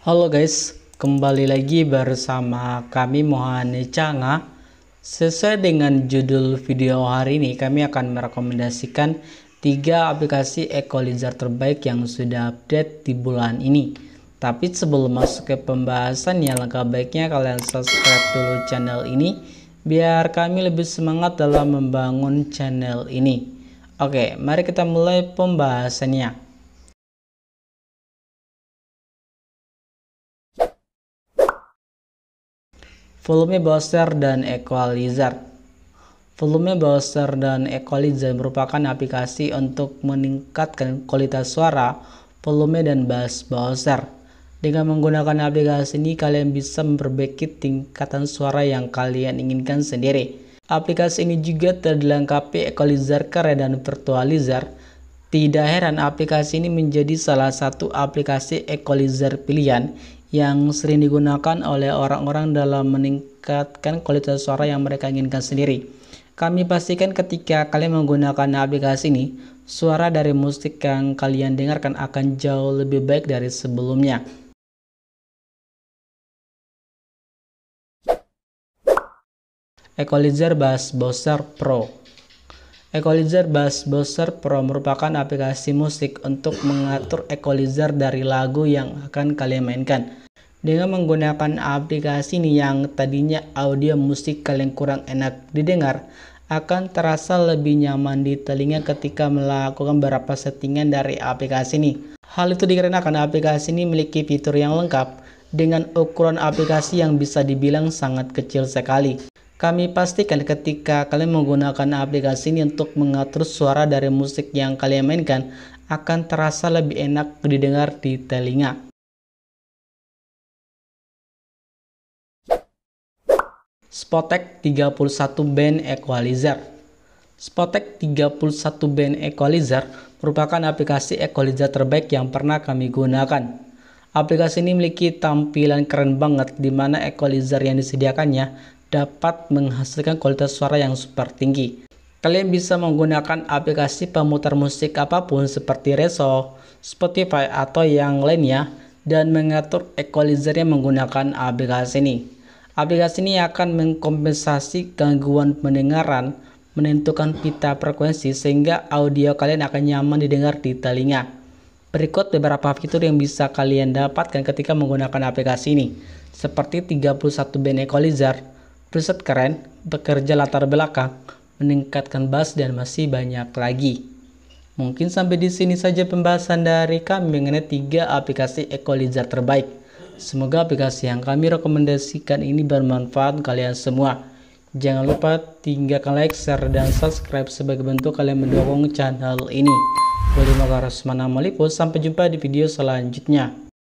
Halo guys, kembali lagi bersama kami Mohane Changa. Sesuai dengan judul video hari ini, kami akan merekomendasikan tiga aplikasi equalizer terbaik yang sudah update di bulan ini. Tapi sebelum masuk ke pembahasan ya langkah baiknya kalian subscribe dulu channel ini biar kami lebih semangat dalam membangun channel ini. Oke, mari kita mulai pembahasannya. Volume Booster dan Equalizer Volume Booster dan Equalizer merupakan aplikasi untuk meningkatkan kualitas suara, volume, dan bass booster. Dengan menggunakan aplikasi ini, kalian bisa memperbaiki tingkatan suara yang kalian inginkan sendiri. Aplikasi ini juga terdilengkapi equalizer keren dan virtualizer. Tidak heran aplikasi ini menjadi salah satu aplikasi equalizer pilihan yang sering digunakan oleh orang-orang dalam meningkatkan kualitas suara yang mereka inginkan sendiri. Kami pastikan ketika kalian menggunakan aplikasi ini, suara dari musik yang kalian dengarkan akan jauh lebih baik dari sebelumnya. Equalizer Bass Bowser Pro Equalizer Bass Booster Pro merupakan aplikasi musik untuk mengatur equalizer dari lagu yang akan kalian mainkan. Dengan menggunakan aplikasi ini yang tadinya audio musik kalian kurang enak didengar, akan terasa lebih nyaman di telinga ketika melakukan beberapa settingan dari aplikasi ini. Hal itu dikarenakan aplikasi ini memiliki fitur yang lengkap dengan ukuran aplikasi yang bisa dibilang sangat kecil sekali. Kami pastikan ketika kalian menggunakan aplikasi ini untuk mengatur suara dari musik yang kalian mainkan akan terasa lebih enak didengar di telinga. Spotek 31 Band Equalizer Spotek 31 Band Equalizer merupakan aplikasi equalizer terbaik yang pernah kami gunakan. Aplikasi ini memiliki tampilan keren banget di mana equalizer yang disediakannya dapat menghasilkan kualitas suara yang super tinggi. Kalian bisa menggunakan aplikasi pemutar musik apapun seperti Reso, Spotify, atau yang lainnya dan mengatur equalizer yang menggunakan aplikasi ini. Aplikasi ini akan mengkompensasi gangguan pendengaran, menentukan pita frekuensi sehingga audio kalian akan nyaman didengar di telinga. Berikut beberapa fitur yang bisa kalian dapatkan ketika menggunakan aplikasi ini, seperti 31 band equalizer, Riset keren, bekerja latar belakang, meningkatkan bass dan masih banyak lagi. Mungkin sampai di sini saja pembahasan dari kami mengenai tiga aplikasi Equalizer terbaik. Semoga aplikasi yang kami rekomendasikan ini bermanfaat kalian semua. Jangan lupa tinggalkan like, share, dan subscribe sebagai bentuk kalian mendukung channel ini. Terima kasih. Sampai jumpa di video selanjutnya.